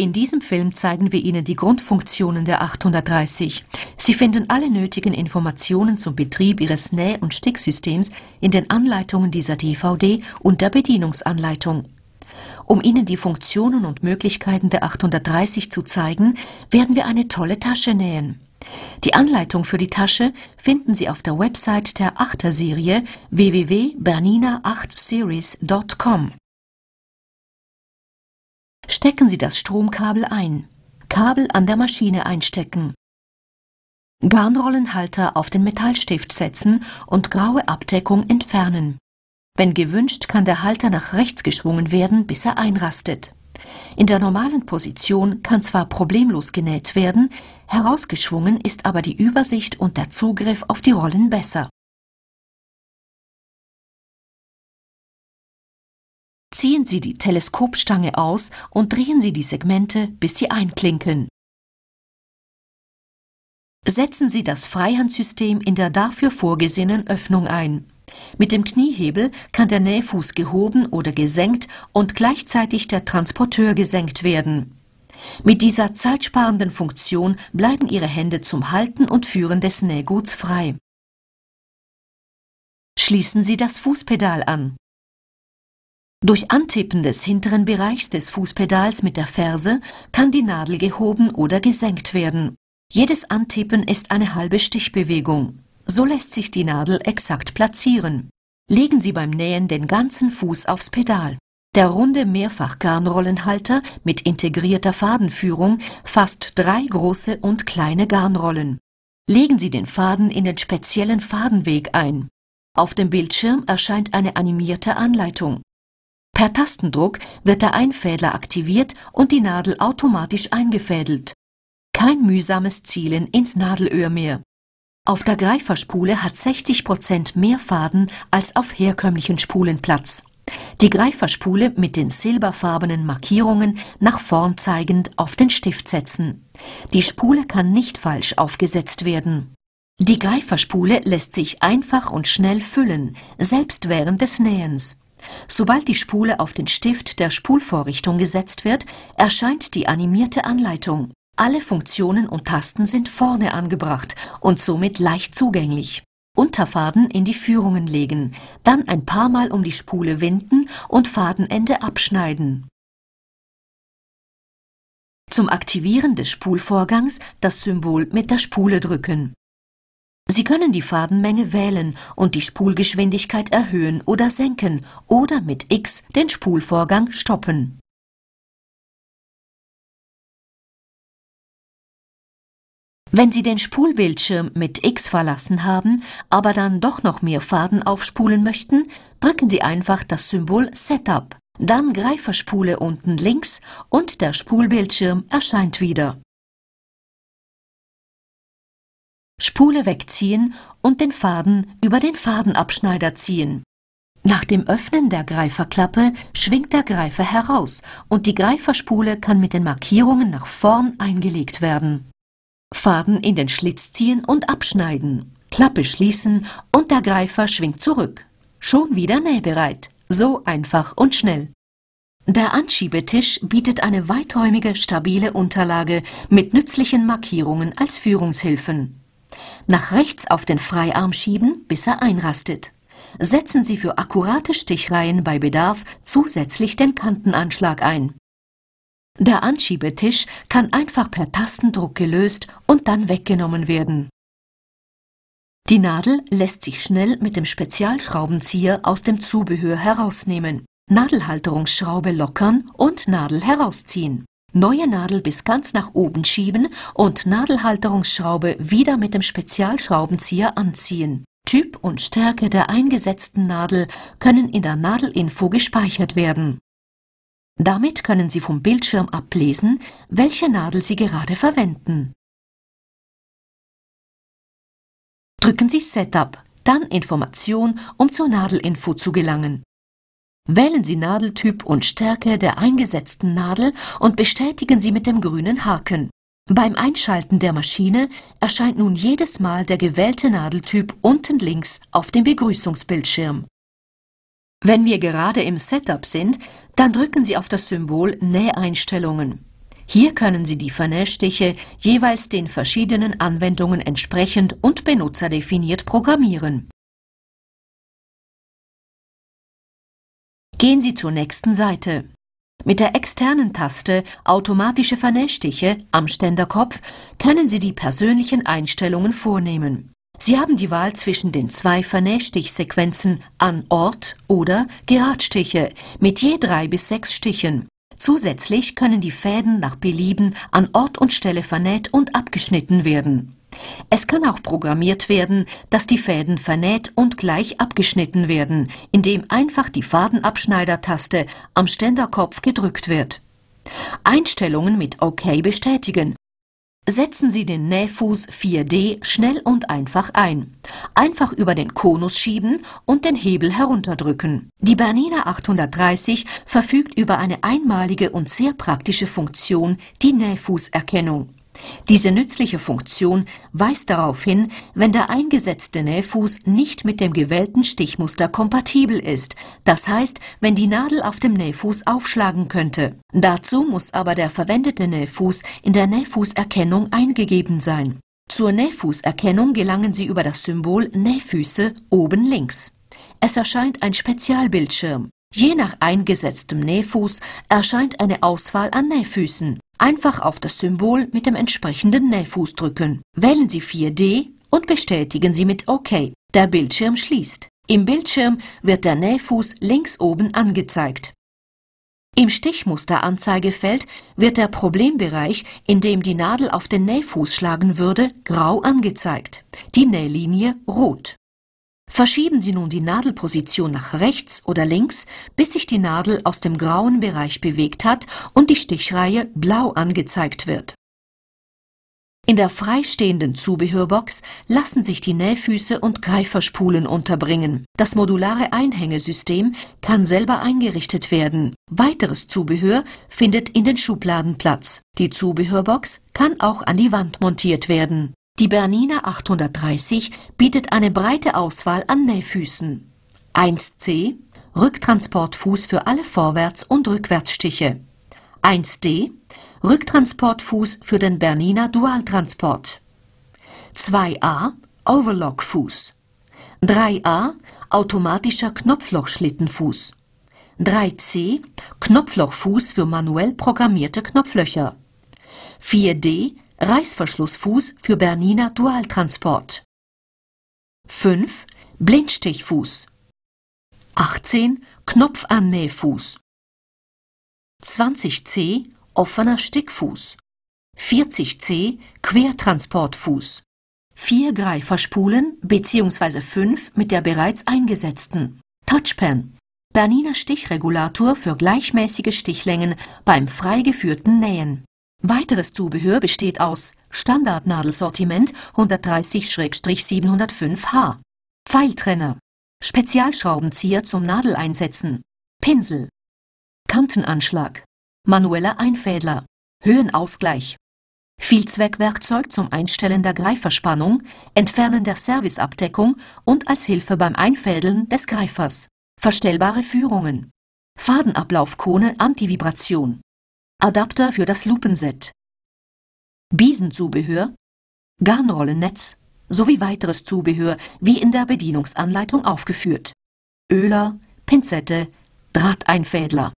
In diesem Film zeigen wir Ihnen die Grundfunktionen der 830. Sie finden alle nötigen Informationen zum Betrieb Ihres Näh- und Sticksystems in den Anleitungen dieser DVD und der Bedienungsanleitung. Um Ihnen die Funktionen und Möglichkeiten der 830 zu zeigen, werden wir eine tolle Tasche nähen. Die Anleitung für die Tasche finden Sie auf der Website der 8er-Serie www.bernina8series.com. Stecken Sie das Stromkabel ein. Kabel an der Maschine einstecken. Garnrollenhalter auf den Metallstift setzen und graue Abdeckung entfernen. Wenn gewünscht, kann der Halter nach rechts geschwungen werden, bis er einrastet. In der normalen Position kann zwar problemlos genäht werden, herausgeschwungen ist aber die Übersicht und der Zugriff auf die Rollen besser. Ziehen Sie die Teleskopstange aus und drehen Sie die Segmente, bis sie einklinken. Setzen Sie das Freihandsystem in der dafür vorgesehenen Öffnung ein. Mit dem Kniehebel kann der Nähfuß gehoben oder gesenkt und gleichzeitig der Transporteur gesenkt werden. Mit dieser zeitsparenden Funktion bleiben Ihre Hände zum Halten und Führen des Nähguts frei. Schließen Sie das Fußpedal an. Durch Antippen des hinteren Bereichs des Fußpedals mit der Ferse kann die Nadel gehoben oder gesenkt werden. Jedes Antippen ist eine halbe Stichbewegung. So lässt sich die Nadel exakt platzieren. Legen Sie beim Nähen den ganzen Fuß aufs Pedal. Der runde Mehrfachgarnrollenhalter mit integrierter Fadenführung fasst drei große und kleine Garnrollen. Legen Sie den Faden in den speziellen Fadenweg ein. Auf dem Bildschirm erscheint eine animierte Anleitung. Per Tastendruck wird der Einfädler aktiviert und die Nadel automatisch eingefädelt. Kein mühsames Zielen ins Nadelöhr mehr. Auf der Greiferspule hat 60% Prozent mehr Faden als auf herkömmlichen Spulen Platz. Die Greiferspule mit den silberfarbenen Markierungen nach vorn zeigend auf den Stift setzen. Die Spule kann nicht falsch aufgesetzt werden. Die Greiferspule lässt sich einfach und schnell füllen, selbst während des Nähens. Sobald die Spule auf den Stift der Spulvorrichtung gesetzt wird, erscheint die animierte Anleitung. Alle Funktionen und Tasten sind vorne angebracht und somit leicht zugänglich. Unterfaden in die Führungen legen, dann ein paar Mal um die Spule winden und Fadenende abschneiden. Zum Aktivieren des Spulvorgangs das Symbol mit der Spule drücken. Sie können die Fadenmenge wählen und die Spulgeschwindigkeit erhöhen oder senken oder mit X den Spulvorgang stoppen. Wenn Sie den Spulbildschirm mit X verlassen haben, aber dann doch noch mehr Faden aufspulen möchten, drücken Sie einfach das Symbol Setup, dann Greiferspule unten links und der Spulbildschirm erscheint wieder. Spule wegziehen und den Faden über den Fadenabschneider ziehen. Nach dem Öffnen der Greiferklappe schwingt der Greifer heraus und die Greiferspule kann mit den Markierungen nach vorn eingelegt werden. Faden in den Schlitz ziehen und abschneiden, Klappe schließen und der Greifer schwingt zurück. Schon wieder nähbereit. So einfach und schnell. Der Anschiebetisch bietet eine weiträumige, stabile Unterlage mit nützlichen Markierungen als Führungshilfen. Nach rechts auf den Freiarm schieben, bis er einrastet. Setzen Sie für akkurate Stichreihen bei Bedarf zusätzlich den Kantenanschlag ein. Der Anschiebetisch kann einfach per Tastendruck gelöst und dann weggenommen werden. Die Nadel lässt sich schnell mit dem Spezialschraubenzieher aus dem Zubehör herausnehmen, Nadelhalterungsschraube lockern und Nadel herausziehen. Neue Nadel bis ganz nach oben schieben und Nadelhalterungsschraube wieder mit dem Spezialschraubenzieher anziehen. Typ und Stärke der eingesetzten Nadel können in der Nadelinfo gespeichert werden. Damit können Sie vom Bildschirm ablesen, welche Nadel Sie gerade verwenden. Drücken Sie Setup, dann Information, um zur Nadelinfo zu gelangen. Wählen Sie Nadeltyp und Stärke der eingesetzten Nadel und bestätigen Sie mit dem grünen Haken. Beim Einschalten der Maschine erscheint nun jedes Mal der gewählte Nadeltyp unten links auf dem Begrüßungsbildschirm. Wenn wir gerade im Setup sind, dann drücken Sie auf das Symbol Näheinstellungen. Hier können Sie die Vernähstiche jeweils den verschiedenen Anwendungen entsprechend und benutzerdefiniert programmieren. Gehen Sie zur nächsten Seite. Mit der externen Taste Automatische Vernähstiche am Ständerkopf können Sie die persönlichen Einstellungen vornehmen. Sie haben die Wahl zwischen den zwei Vernähstichsequenzen an Ort oder Geradstiche mit je drei bis sechs Stichen. Zusätzlich können die Fäden nach Belieben an Ort und Stelle vernäht und abgeschnitten werden. Es kann auch programmiert werden, dass die Fäden vernäht und gleich abgeschnitten werden, indem einfach die Fadenabschneider-Taste am Ständerkopf gedrückt wird. Einstellungen mit OK bestätigen. Setzen Sie den Nähfuß 4D schnell und einfach ein. Einfach über den Konus schieben und den Hebel herunterdrücken. Die Bernina 830 verfügt über eine einmalige und sehr praktische Funktion, die Nähfußerkennung. Diese nützliche Funktion weist darauf hin, wenn der eingesetzte Nähfuß nicht mit dem gewählten Stichmuster kompatibel ist, das heißt, wenn die Nadel auf dem Nähfuß aufschlagen könnte. Dazu muss aber der verwendete Nähfuß in der Nähfußerkennung eingegeben sein. Zur Nähfußerkennung gelangen Sie über das Symbol Nähfüße oben links. Es erscheint ein Spezialbildschirm. Je nach eingesetztem Nähfuß erscheint eine Auswahl an Nähfüßen. Einfach auf das Symbol mit dem entsprechenden Nähfuß drücken. Wählen Sie 4D und bestätigen Sie mit OK. Der Bildschirm schließt. Im Bildschirm wird der Nähfuß links oben angezeigt. Im Stichmusteranzeigefeld wird der Problembereich, in dem die Nadel auf den Nähfuß schlagen würde, grau angezeigt, die Nählinie rot. Verschieben Sie nun die Nadelposition nach rechts oder links, bis sich die Nadel aus dem grauen Bereich bewegt hat und die Stichreihe blau angezeigt wird. In der freistehenden Zubehörbox lassen sich die Nähfüße und Greiferspulen unterbringen. Das modulare Einhängesystem kann selber eingerichtet werden. Weiteres Zubehör findet in den Schubladen Platz. Die Zubehörbox kann auch an die Wand montiert werden. Die Bernina 830 bietet eine breite Auswahl an Nähfüßen. 1C Rücktransportfuß für alle Vorwärts- und Rückwärtsstiche. 1D Rücktransportfuß für den Bernina Dualtransport. 2A Overlockfuß. 3a automatischer Knopflochschlittenfuß. 3c Knopflochfuß für manuell programmierte Knopflöcher. 4d Reißverschlussfuß für Bernina Dualtransport. 5. Blindstichfuß. 18. Knopfannähfuß. 20c offener Stickfuß. 40c Quertransportfuß. 4 Greiferspulen bzw. 5 mit der bereits eingesetzten. Touchpen. Bernina Stichregulator für gleichmäßige Stichlängen beim freigeführten Nähen. Weiteres Zubehör besteht aus Standardnadelsortiment 130-705H, Pfeiltrenner, Spezialschraubenzieher zum Nadeleinsetzen, Pinsel, Kantenanschlag, manueller Einfädler, Höhenausgleich, Vielzweckwerkzeug zum Einstellen der Greiferspannung, Entfernen der Serviceabdeckung und als Hilfe beim Einfädeln des Greifers, verstellbare Führungen, Fadenablaufkone Antivibration, Adapter für das Lupenset, Biesenzubehör, Garnrollennetz sowie weiteres Zubehör, wie in der Bedienungsanleitung aufgeführt. Öler, Pinzette, Drahteinfädler.